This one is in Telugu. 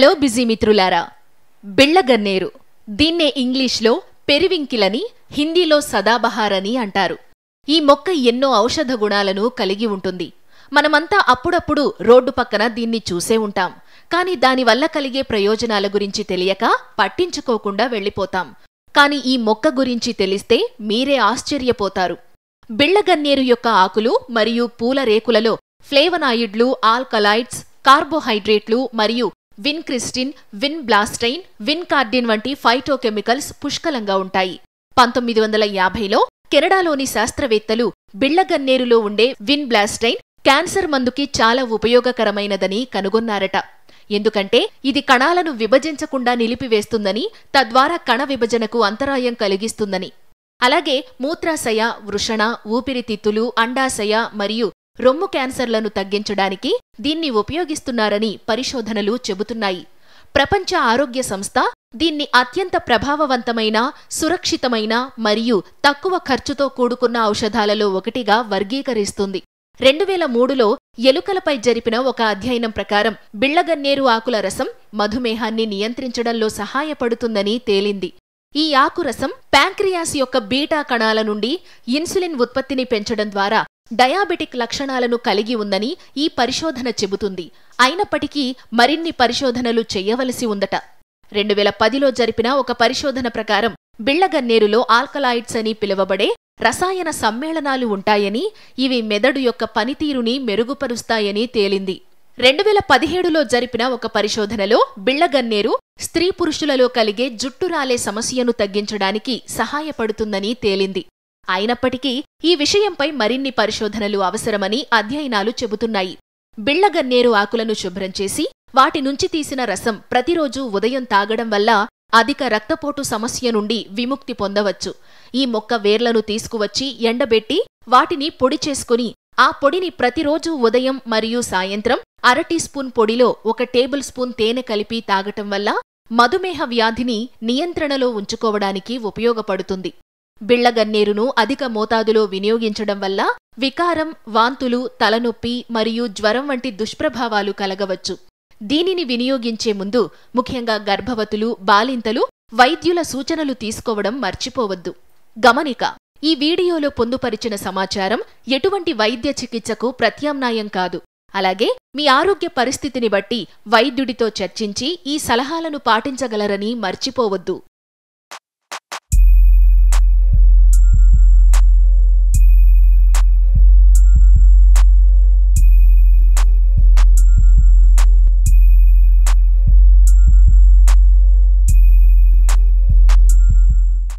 హలో బిజీ మిత్రులారా బిళ్ళగన్నేరు దీన్నే ఇంగ్లీష్లో పెరివింకిలని హిందీలో సదాబహారని అంటారు ఈ మొక్క ఎన్నో ఔషధ గుణాలను కలిగి ఉంటుంది మనమంతా అప్పుడప్పుడు రోడ్డు పక్కన దీన్ని చూసే ఉంటాం కానీ దానివల్ల కలిగే ప్రయోజనాల గురించి తెలియక పట్టించుకోకుండా వెళ్ళిపోతాం కానీ ఈ మొక్క గురించి తెలిస్తే మీరే ఆశ్చర్యపోతారు బిళ్ళగన్నేరు యొక్క ఆకులు మరియు పూల రేకులలో ఫ్లేవనాయిడ్లు ఆల్కలాయిడ్స్ కార్బోహైడ్రేట్లు మరియు విన్ క్రిస్టిన్ విన్ బ్లాస్టైన్ విన్ కార్డిన్ వంటి ఫైటోకెమికల్స్ పుష్కలంగా ఉంటాయి పంతొమ్మిది వందల యాభైలో కెనడాలోని శాస్త్రవేత్తలు బిళ్లగన్నేరులో ఉండే విన్ బ్లాస్టైన్ క్యాన్సర్ మందుకి చాలా ఉపయోగకరమైనదని కనుగొన్నారట ఎందుకంటే ఇది కణాలను విభజించకుండా నిలిపివేస్తుందని తద్వారా కణ విభజనకు అంతరాయం కలిగిస్తుందని అలాగే మూత్రాశయ వృషణ ఊపిరితిత్తులు అండాశయ మరియు రొమ్ము క్యాన్సర్లను తగ్గించడానికి దీన్ని ఉపయోగిస్తున్నారని పరిశోధనలు చెబుతున్నాయి ప్రపంచ ఆరోగ్య సంస్థ దీన్ని అత్యంత ప్రభావవంతమైన సురక్షితమైన మరియు తక్కువ ఖర్చుతో కూడుకున్న ఔషధాలలో ఒకటిగా వర్గీకరిస్తుంది రెండు వేల మూడులో ఎలుకలపై జరిపిన ఒక అధ్యయనం ప్రకారం బిళ్లగన్నేరు ఆకుల రసం మధుమేహాన్ని నియంత్రించడంలో సహాయపడుతుందని తేలింది ఈ ఆకు రసం ప్యాంక్రియాస్ యొక్క బీటా కణాల నుండి ఇన్సులిన్ ఉత్పత్తిని పెంచడం ద్వారా డయాబెటిక్ లక్షణాలను కలిగి ఉందని ఈ పరిశోధన చెబుతుంది అయినప్పటికీ మరిన్ని పరిశోధనలు చేయవలసి ఉందట రెండు వేల పదిలో జరిపిన ఒక పరిశోధన ప్రకారం బిళ్లగన్నేరులో ఆల్కలాయిడ్స్ అని పిలువబడే రసాయన సమ్మేళనాలు ఉంటాయని ఇవి మెదడు యొక్క పనితీరుని మెరుగుపరుస్తాయని తేలింది రెండు వేల పదిహేడులో జరిపిన ఒక పరిశోధనలో బిళ్లగన్నేరు స్త్రీ పురుషులలో కలిగే జుట్టు రాలే సమస్యను తగ్గించడానికి సహాయపడుతుందని తేలింది అయినప్పటికీ ఈ విషయంపై మరిన్ని పరిశోధనలు అవసరమని అధ్యయనాలు చెబుతున్నాయి బిళ్లగన్నేరు ఆకులను శుభ్రం చేసి వాటి నుంచి తీసిన రసం ప్రతిరోజూ ఉదయం తాగడం వల్ల అధిక రక్తపోటు సమస్య నుండి విముక్తి పొందవచ్చు ఈ మొక్క వేర్లను తీసుకువచ్చి ఎండబెట్టి వాటిని పొడి చేసుకుని ఆ పొడిని ప్రతిరోజూ ఉదయం మరియు సాయంత్రం అర టీ స్పూన్ పొడిలో ఒక టేబుల్ స్పూన్ తేనె కలిపి తాగటం వల్ల మధుమేహ వ్యాధిని నియంత్రణలో ఉంచుకోవడానికి ఉపయోగపడుతుంది బిళ్లగన్నీరును అధిక మోతాదులో వినియోగించడం వల్ల వికారం వాంతులు తలనొప్పి మరియు జ్వరం వంటి దుష్ప్రభావాలు కలగవచ్చు దీనిని వినియోగించే ముందు ముఖ్యంగా గర్భవతులు బాలింతలు వైద్యుల సూచనలు తీసుకోవడం మర్చిపోవద్దు గమనిక ఈ వీడియోలో పొందుపరిచిన సమాచారం ఎటువంటి వైద్య చికిత్సకు ప్రత్యామ్నాయం కాదు అలాగే మీ ఆరోగ్య పరిస్థితిని బట్టి వైద్యుడితో చర్చించి ఈ సలహాలను పాటించగలరని మర్చిపోవద్దు